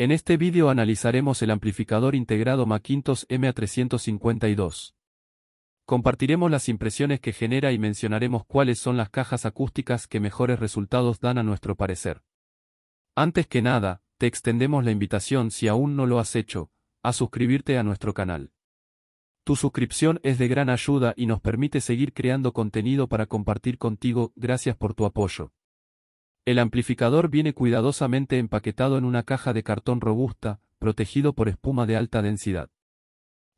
En este vídeo analizaremos el amplificador integrado Macintosh MA352. Compartiremos las impresiones que genera y mencionaremos cuáles son las cajas acústicas que mejores resultados dan a nuestro parecer. Antes que nada, te extendemos la invitación si aún no lo has hecho, a suscribirte a nuestro canal. Tu suscripción es de gran ayuda y nos permite seguir creando contenido para compartir contigo, gracias por tu apoyo. El amplificador viene cuidadosamente empaquetado en una caja de cartón robusta, protegido por espuma de alta densidad.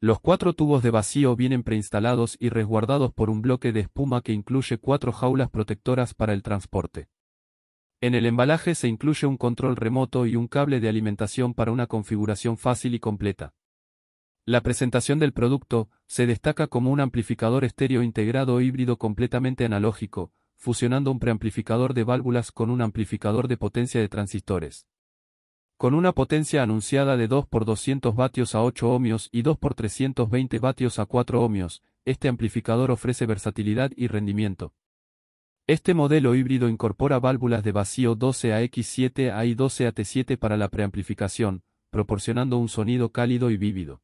Los cuatro tubos de vacío vienen preinstalados y resguardados por un bloque de espuma que incluye cuatro jaulas protectoras para el transporte. En el embalaje se incluye un control remoto y un cable de alimentación para una configuración fácil y completa. La presentación del producto se destaca como un amplificador estéreo integrado híbrido completamente analógico, fusionando un preamplificador de válvulas con un amplificador de potencia de transistores. Con una potencia anunciada de 2 por 200 vatios a 8 ohmios y 2 x 320 vatios a 4 ohmios, este amplificador ofrece versatilidad y rendimiento. Este modelo híbrido incorpora válvulas de vacío 12AX7A y 12AT7 para la preamplificación, proporcionando un sonido cálido y vívido.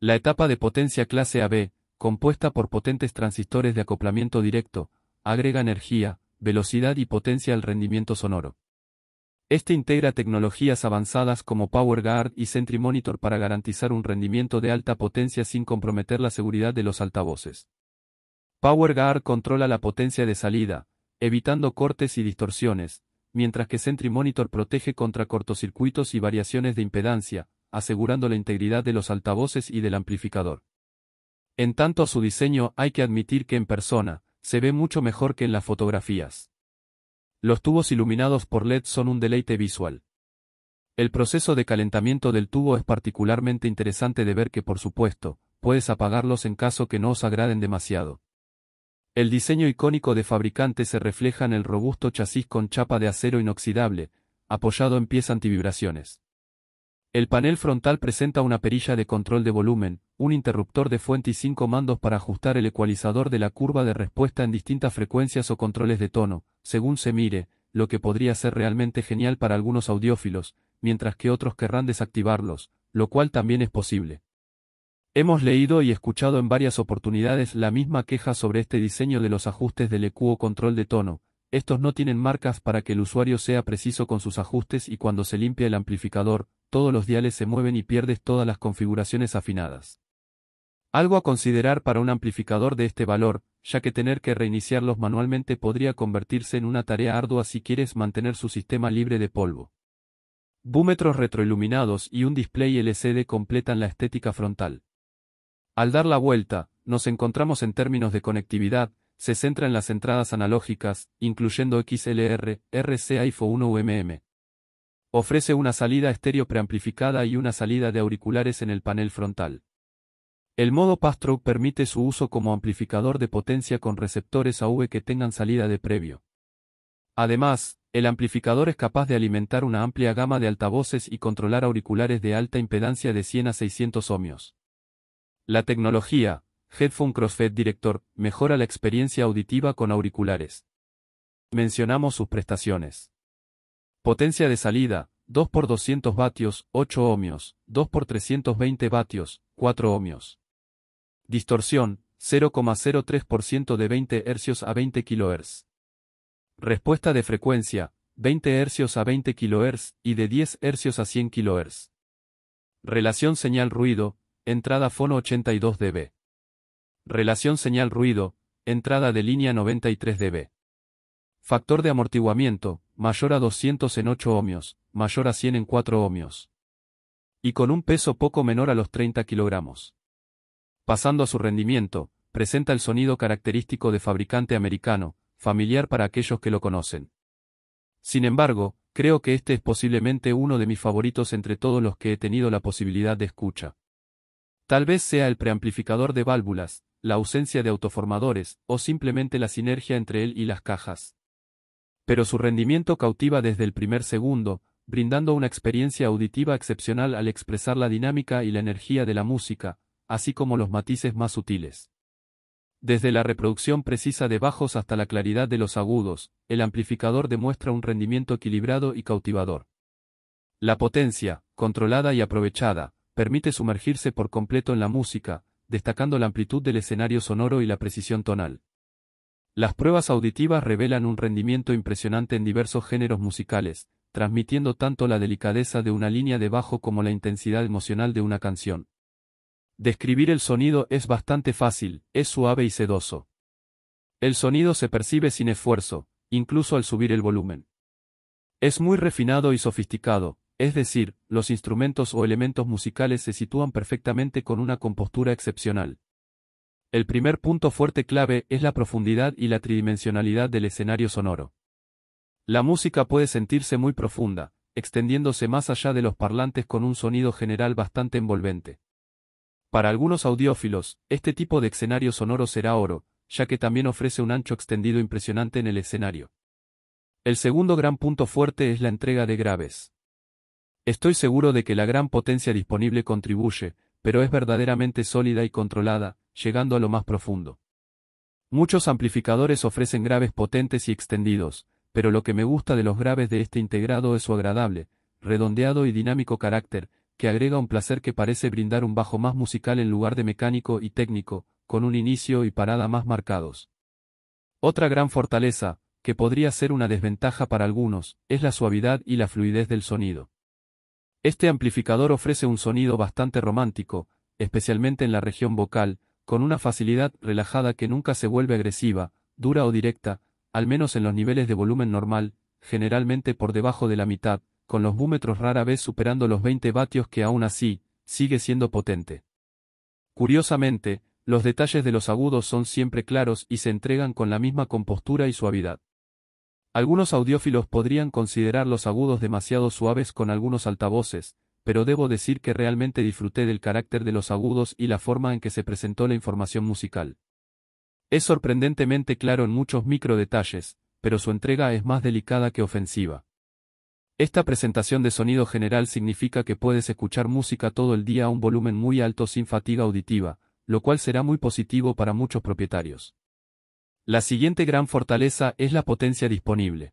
La etapa de potencia clase AB, compuesta por potentes transistores de acoplamiento directo, agrega energía, velocidad y potencia al rendimiento sonoro. Este integra tecnologías avanzadas como PowerGuard y Sentry Monitor para garantizar un rendimiento de alta potencia sin comprometer la seguridad de los altavoces. PowerGuard controla la potencia de salida, evitando cortes y distorsiones, mientras que Sentry Monitor protege contra cortocircuitos y variaciones de impedancia, asegurando la integridad de los altavoces y del amplificador. En tanto a su diseño hay que admitir que en persona, se ve mucho mejor que en las fotografías. Los tubos iluminados por LED son un deleite visual. El proceso de calentamiento del tubo es particularmente interesante de ver que por supuesto, puedes apagarlos en caso que no os agraden demasiado. El diseño icónico de fabricante se refleja en el robusto chasis con chapa de acero inoxidable, apoyado en pies antivibraciones. El panel frontal presenta una perilla de control de volumen, un interruptor de fuente y cinco mandos para ajustar el ecualizador de la curva de respuesta en distintas frecuencias o controles de tono, según se mire, lo que podría ser realmente genial para algunos audiófilos, mientras que otros querrán desactivarlos, lo cual también es posible. Hemos leído y escuchado en varias oportunidades la misma queja sobre este diseño de los ajustes del EQ o control de tono, estos no tienen marcas para que el usuario sea preciso con sus ajustes y cuando se limpia el amplificador, todos los diales se mueven y pierdes todas las configuraciones afinadas. Algo a considerar para un amplificador de este valor, ya que tener que reiniciarlos manualmente podría convertirse en una tarea ardua si quieres mantener su sistema libre de polvo. Búmetros retroiluminados y un display LCD completan la estética frontal. Al dar la vuelta, nos encontramos en términos de conectividad, se centra en las entradas analógicas, incluyendo XLR, RCA y FO1UMM. Ofrece una salida estéreo preamplificada y una salida de auriculares en el panel frontal. El modo Pastrow permite su uso como amplificador de potencia con receptores AV que tengan salida de previo. Además, el amplificador es capaz de alimentar una amplia gama de altavoces y controlar auriculares de alta impedancia de 100 a 600 ohmios. La tecnología, Headphone CrossFit Director, mejora la experiencia auditiva con auriculares. Mencionamos sus prestaciones. Potencia de salida, 2 x 200 vatios, 8 ohmios, 2 x 320 vatios, 4 ohmios. Distorsión, 0,03% de 20 Hz a 20 kHz. Respuesta de frecuencia, 20 Hz a 20 kHz y de 10 Hz a 100 kHz. Relación señal-ruido, entrada fono 82 dB. Relación señal-ruido, entrada de línea 93 dB. Factor de amortiguamiento, mayor a 200 en 8 ohmios, mayor a 100 en 4 ohmios. Y con un peso poco menor a los 30 kilogramos. Pasando a su rendimiento, presenta el sonido característico de fabricante americano, familiar para aquellos que lo conocen. Sin embargo, creo que este es posiblemente uno de mis favoritos entre todos los que he tenido la posibilidad de escucha. Tal vez sea el preamplificador de válvulas, la ausencia de autoformadores, o simplemente la sinergia entre él y las cajas. Pero su rendimiento cautiva desde el primer segundo, brindando una experiencia auditiva excepcional al expresar la dinámica y la energía de la música, así como los matices más sutiles. Desde la reproducción precisa de bajos hasta la claridad de los agudos, el amplificador demuestra un rendimiento equilibrado y cautivador. La potencia, controlada y aprovechada, permite sumergirse por completo en la música, destacando la amplitud del escenario sonoro y la precisión tonal. Las pruebas auditivas revelan un rendimiento impresionante en diversos géneros musicales, transmitiendo tanto la delicadeza de una línea de bajo como la intensidad emocional de una canción. Describir el sonido es bastante fácil, es suave y sedoso. El sonido se percibe sin esfuerzo, incluso al subir el volumen. Es muy refinado y sofisticado, es decir, los instrumentos o elementos musicales se sitúan perfectamente con una compostura excepcional. El primer punto fuerte clave es la profundidad y la tridimensionalidad del escenario sonoro. La música puede sentirse muy profunda, extendiéndose más allá de los parlantes con un sonido general bastante envolvente. Para algunos audiófilos, este tipo de escenario sonoro será oro, ya que también ofrece un ancho extendido impresionante en el escenario. El segundo gran punto fuerte es la entrega de graves. Estoy seguro de que la gran potencia disponible contribuye, pero es verdaderamente sólida y controlada, llegando a lo más profundo. Muchos amplificadores ofrecen graves potentes y extendidos, pero lo que me gusta de los graves de este integrado es su agradable, redondeado y dinámico carácter, que agrega un placer que parece brindar un bajo más musical en lugar de mecánico y técnico, con un inicio y parada más marcados. Otra gran fortaleza, que podría ser una desventaja para algunos, es la suavidad y la fluidez del sonido. Este amplificador ofrece un sonido bastante romántico, especialmente en la región vocal, con una facilidad relajada que nunca se vuelve agresiva, dura o directa, al menos en los niveles de volumen normal, generalmente por debajo de la mitad, con los búmetros rara vez superando los 20 vatios que aún así, sigue siendo potente. Curiosamente, los detalles de los agudos son siempre claros y se entregan con la misma compostura y suavidad. Algunos audiófilos podrían considerar los agudos demasiado suaves con algunos altavoces, pero debo decir que realmente disfruté del carácter de los agudos y la forma en que se presentó la información musical. Es sorprendentemente claro en muchos micro detalles, pero su entrega es más delicada que ofensiva. Esta presentación de sonido general significa que puedes escuchar música todo el día a un volumen muy alto sin fatiga auditiva, lo cual será muy positivo para muchos propietarios. La siguiente gran fortaleza es la potencia disponible.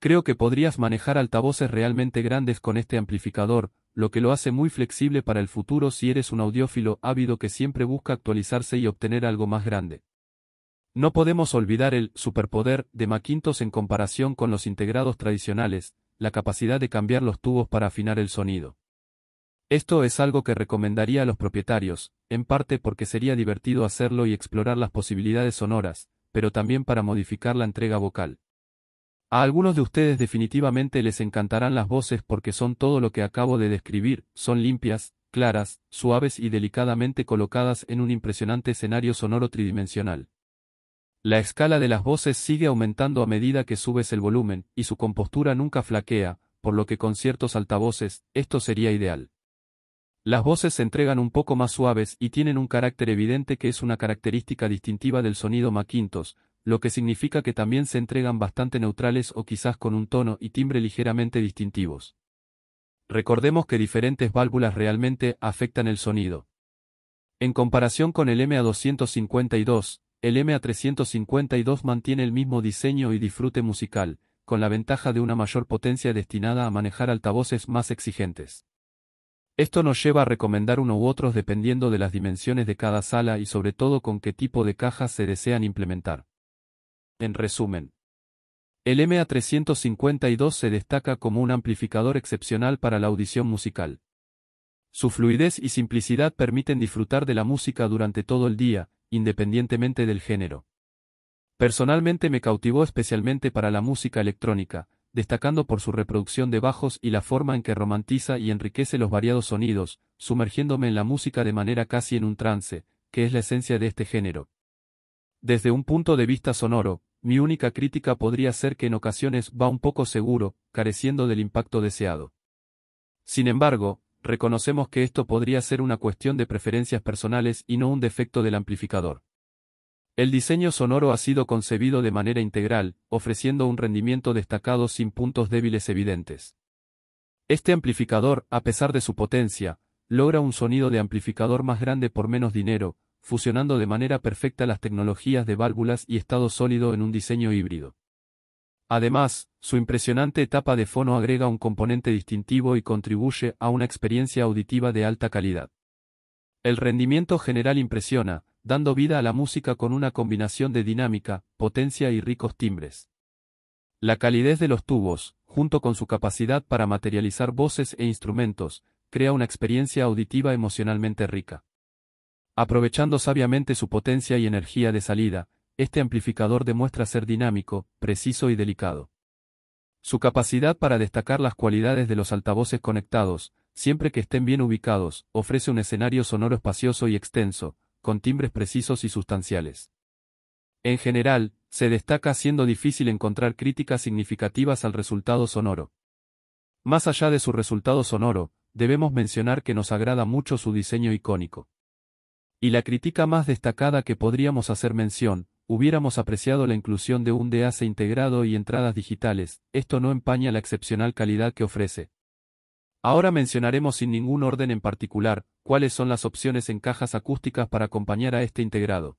Creo que podrías manejar altavoces realmente grandes con este amplificador, lo que lo hace muy flexible para el futuro si eres un audiófilo ávido que siempre busca actualizarse y obtener algo más grande. No podemos olvidar el superpoder de Macintosh en comparación con los integrados tradicionales, la capacidad de cambiar los tubos para afinar el sonido. Esto es algo que recomendaría a los propietarios, en parte porque sería divertido hacerlo y explorar las posibilidades sonoras, pero también para modificar la entrega vocal. A algunos de ustedes definitivamente les encantarán las voces porque son todo lo que acabo de describir, son limpias, claras, suaves y delicadamente colocadas en un impresionante escenario sonoro tridimensional. La escala de las voces sigue aumentando a medida que subes el volumen, y su compostura nunca flaquea, por lo que con ciertos altavoces, esto sería ideal. Las voces se entregan un poco más suaves y tienen un carácter evidente que es una característica distintiva del sonido McIntosh, lo que significa que también se entregan bastante neutrales o quizás con un tono y timbre ligeramente distintivos. Recordemos que diferentes válvulas realmente afectan el sonido. En comparación con el MA252, el MA352 mantiene el mismo diseño y disfrute musical, con la ventaja de una mayor potencia destinada a manejar altavoces más exigentes. Esto nos lleva a recomendar uno u otros dependiendo de las dimensiones de cada sala y sobre todo con qué tipo de cajas se desean implementar. En resumen, el MA352 se destaca como un amplificador excepcional para la audición musical. Su fluidez y simplicidad permiten disfrutar de la música durante todo el día, independientemente del género. Personalmente me cautivó especialmente para la música electrónica, destacando por su reproducción de bajos y la forma en que romantiza y enriquece los variados sonidos, sumergiéndome en la música de manera casi en un trance, que es la esencia de este género. Desde un punto de vista sonoro, mi única crítica podría ser que en ocasiones va un poco seguro, careciendo del impacto deseado. Sin embargo, reconocemos que esto podría ser una cuestión de preferencias personales y no un defecto del amplificador. El diseño sonoro ha sido concebido de manera integral, ofreciendo un rendimiento destacado sin puntos débiles evidentes. Este amplificador, a pesar de su potencia, logra un sonido de amplificador más grande por menos dinero, fusionando de manera perfecta las tecnologías de válvulas y estado sólido en un diseño híbrido. Además, su impresionante etapa de fono agrega un componente distintivo y contribuye a una experiencia auditiva de alta calidad. El rendimiento general impresiona, dando vida a la música con una combinación de dinámica, potencia y ricos timbres. La calidez de los tubos, junto con su capacidad para materializar voces e instrumentos, crea una experiencia auditiva emocionalmente rica. Aprovechando sabiamente su potencia y energía de salida, este amplificador demuestra ser dinámico, preciso y delicado. Su capacidad para destacar las cualidades de los altavoces conectados, siempre que estén bien ubicados, ofrece un escenario sonoro espacioso y extenso, con timbres precisos y sustanciales. En general, se destaca siendo difícil encontrar críticas significativas al resultado sonoro. Más allá de su resultado sonoro, debemos mencionar que nos agrada mucho su diseño icónico. Y la crítica más destacada que podríamos hacer mención, hubiéramos apreciado la inclusión de un DAC integrado y entradas digitales, esto no empaña la excepcional calidad que ofrece. Ahora mencionaremos sin ningún orden en particular, cuáles son las opciones en cajas acústicas para acompañar a este integrado.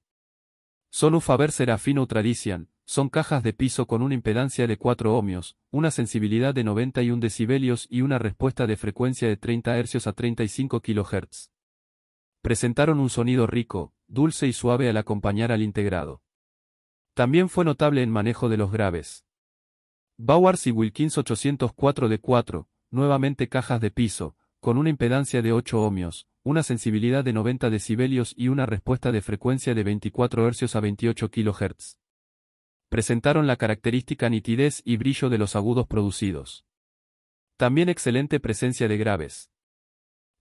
Solo Faber Serafino Tradician, son cajas de piso con una impedancia de 4 ohmios, una sensibilidad de 91 decibelios y una respuesta de frecuencia de 30 Hz a 35 kHz. Presentaron un sonido rico, dulce y suave al acompañar al integrado. También fue notable en manejo de los graves. Bowers y Wilkins 804 de 4, nuevamente cajas de piso, con una impedancia de 8 ohmios, una sensibilidad de 90 decibelios y una respuesta de frecuencia de 24 Hz a 28 kHz. Presentaron la característica nitidez y brillo de los agudos producidos. También excelente presencia de graves.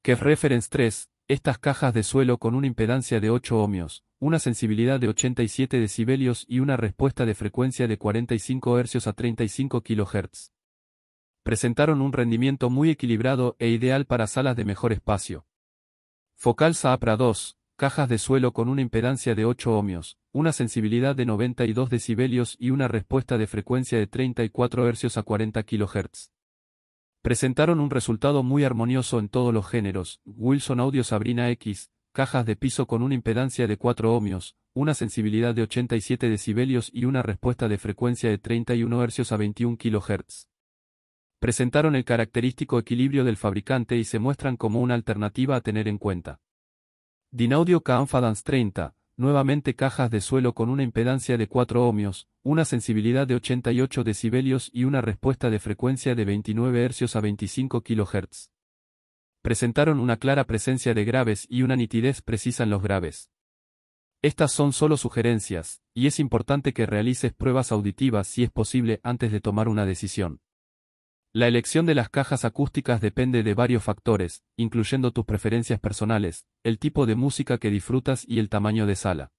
Que Reference 3, estas cajas de suelo con una impedancia de 8 ohmios, una sensibilidad de 87 decibelios y una respuesta de frecuencia de 45 Hz a 35 kHz. Presentaron un rendimiento muy equilibrado e ideal para salas de mejor espacio. Focal Saapra 2, cajas de suelo con una impedancia de 8 ohmios, una sensibilidad de 92 decibelios y una respuesta de frecuencia de 34 Hz a 40 kHz. Presentaron un resultado muy armonioso en todos los géneros, Wilson Audio Sabrina X, cajas de piso con una impedancia de 4 ohmios, una sensibilidad de 87 decibelios y una respuesta de frecuencia de 31 Hz a 21 kHz presentaron el característico equilibrio del fabricante y se muestran como una alternativa a tener en cuenta. Dinaudio Caanfadans 30, nuevamente cajas de suelo con una impedancia de 4 ohmios, una sensibilidad de 88 decibelios y una respuesta de frecuencia de 29 Hz a 25 kHz. Presentaron una clara presencia de graves y una nitidez precisa en los graves. Estas son solo sugerencias, y es importante que realices pruebas auditivas si es posible antes de tomar una decisión. La elección de las cajas acústicas depende de varios factores, incluyendo tus preferencias personales, el tipo de música que disfrutas y el tamaño de sala.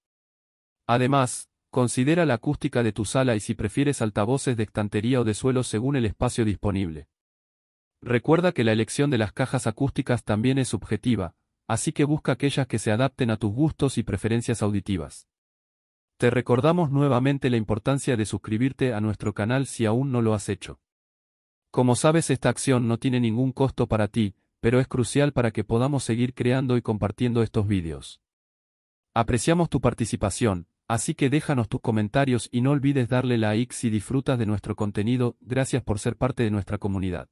Además, considera la acústica de tu sala y si prefieres altavoces de estantería o de suelo según el espacio disponible. Recuerda que la elección de las cajas acústicas también es subjetiva, así que busca aquellas que se adapten a tus gustos y preferencias auditivas. Te recordamos nuevamente la importancia de suscribirte a nuestro canal si aún no lo has hecho. Como sabes esta acción no tiene ningún costo para ti, pero es crucial para que podamos seguir creando y compartiendo estos vídeos. Apreciamos tu participación, así que déjanos tus comentarios y no olvides darle like si disfrutas de nuestro contenido, gracias por ser parte de nuestra comunidad.